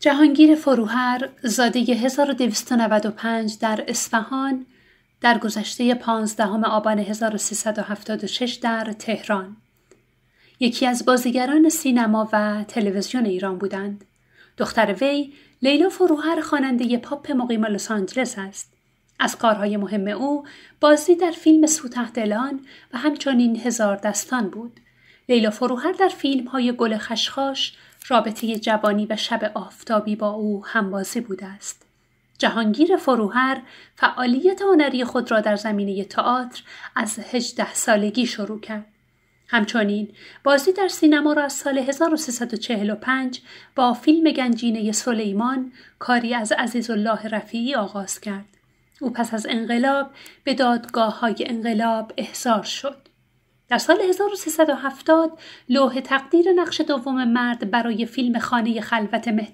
جهانگیر فروهر زاده 1295 در اصفهان در گذشته 15 آبان 1376 در تهران یکی از بازیگران سینما و تلویزیون ایران بودند. دختر وی لیلا فروهر خواننده پاپ مقیم لس آنجلس است. از کارهای مهم او بازی در فیلم سوته دلان و همچنین هزار دستان بود. لیلا فروهر در فیلم های گل خشخاش رابطه جوانی و شب آفتابی با او همبازی بوده است. جهانگیر فروهر فعالیت هنری خود را در زمینه تئاتر از 18 سالگی شروع کرد. همچنین بازی در سینما را از سال 1345 با فیلم گنجینه سلیمان کاری از الله رفیعی آغاز کرد. او پس از انقلاب به دادگاه های انقلاب احضار شد. در سال 1370 لوح تقدیر نقش دوم مرد برای فیلم خانه خلوت مهدی